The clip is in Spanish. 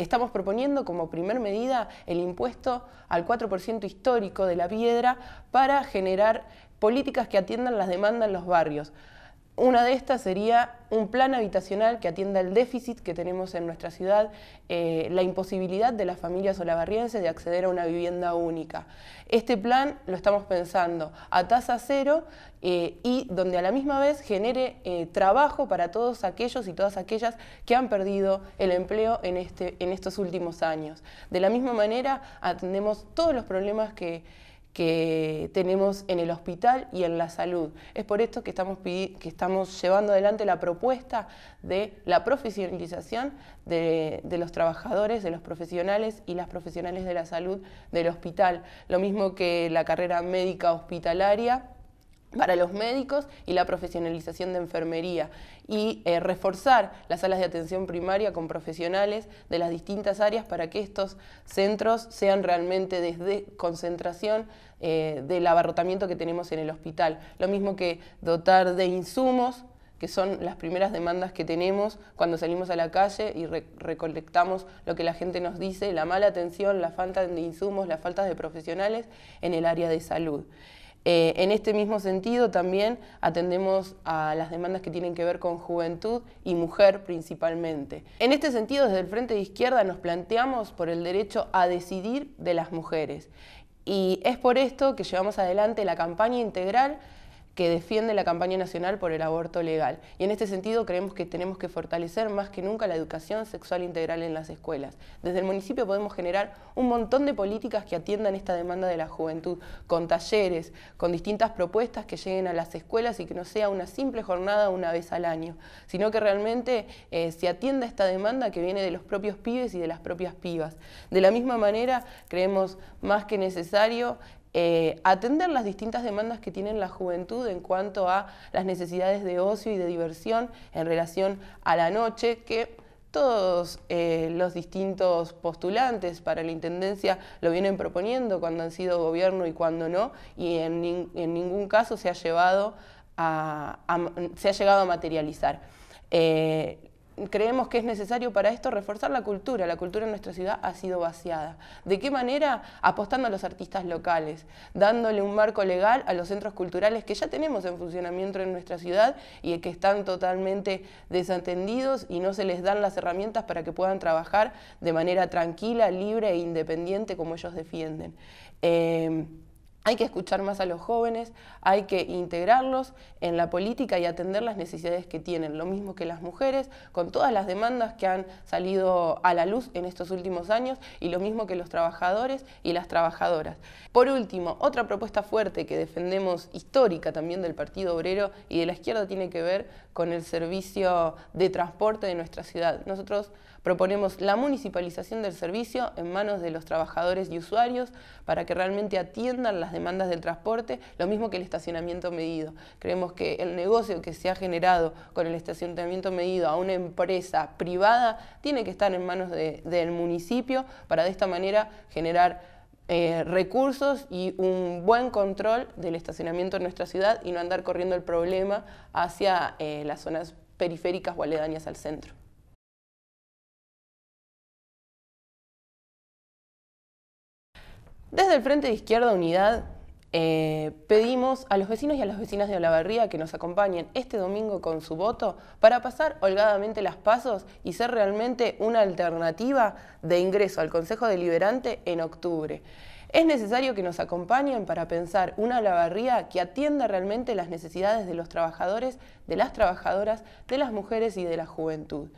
Estamos proponiendo como primer medida el impuesto al 4% histórico de la piedra para generar políticas que atiendan las demandas en los barrios. Una de estas sería un plan habitacional que atienda el déficit que tenemos en nuestra ciudad, eh, la imposibilidad de las familias olavarrienses de acceder a una vivienda única. Este plan lo estamos pensando a tasa cero eh, y donde a la misma vez genere eh, trabajo para todos aquellos y todas aquellas que han perdido el empleo en, este, en estos últimos años. De la misma manera atendemos todos los problemas que que tenemos en el hospital y en la salud. Es por esto que estamos, que estamos llevando adelante la propuesta de la profesionalización de, de, los trabajadores, de los profesionales y las profesionales de la salud del hospital. Lo mismo que la carrera médica hospitalaria para los médicos y la profesionalización de enfermería y eh, reforzar las salas de atención primaria con profesionales de las distintas áreas para que estos centros sean realmente desde concentración eh, del abarrotamiento que tenemos en el hospital. Lo mismo que dotar de insumos que son las primeras demandas que tenemos cuando salimos a la calle y recolectamos lo que la gente nos dice, la mala atención, la falta de insumos, las falta de profesionales en el área de salud. Eh, en este mismo sentido también atendemos a las demandas que tienen que ver con juventud y mujer principalmente. En este sentido, desde el Frente de Izquierda nos planteamos por el derecho a decidir de las mujeres y es por esto que llevamos adelante la campaña integral que defiende la campaña nacional por el aborto legal. Y en este sentido creemos que tenemos que fortalecer más que nunca la educación sexual integral en las escuelas. Desde el municipio podemos generar un montón de políticas que atiendan esta demanda de la juventud, con talleres, con distintas propuestas que lleguen a las escuelas y que no sea una simple jornada una vez al año, sino que realmente eh, se atienda esta demanda que viene de los propios pibes y de las propias pibas. De la misma manera, creemos más que necesario eh, atender las distintas demandas que tienen la juventud en cuanto a las necesidades de ocio y de diversión en relación a la noche, que todos eh, los distintos postulantes para la Intendencia lo vienen proponiendo cuando han sido gobierno y cuando no, y en, ningún caso se ha, llevado a, se ha llegado a materializar. Eh, creemos que es necesario para esto reforzar la cultura. La cultura en nuestra ciudad ha sido vaciada. ¿De qué manera? Apostando a los artistas locales, dándole un marco legal a los centros culturales que ya tenemos en funcionamiento en nuestra ciudad y que están totalmente desatendidos y no se les dan las herramientas para que puedan trabajar de manera tranquila, libre e independiente como ellos defienden. Eh, hay que escuchar más a los jóvenes, hay que integrarlos en la política y atender las necesidades que tienen, lo mismo que las mujeres, con todas las demandas que han salido a la luz en estos últimos años y lo mismo que los trabajadores y las trabajadoras. Por último, otra propuesta fuerte que defendemos histórica también del Partido Obrero y de la izquierda tiene que ver con el servicio de transporte de nuestra ciudad. Nosotros Proponemos la municipalización del servicio en manos de los trabajadores y usuarios para que realmente atiendan las demandas del transporte, lo mismo que el estacionamiento medido. Creemos que el negocio que se ha generado con el estacionamiento medido a una empresa privada tiene que estar en manos del municipio para de esta manera generar eh, recursos y un buen control del estacionamiento en nuestra ciudad y no andar corriendo el problema hacia eh, las zonas periféricas o aledañas al centro. Desde el Frente de Izquierda Unidad eh, pedimos a los vecinos y a las vecinas de Olavarría que nos acompañen este domingo con su voto para pasar holgadamente las pasos y ser realmente una alternativa de ingreso al Consejo Deliberante en octubre. Es necesario que nos acompañen para pensar una Olavarría que atienda realmente las necesidades de los trabajadores, de las trabajadoras, de las mujeres y de la juventud.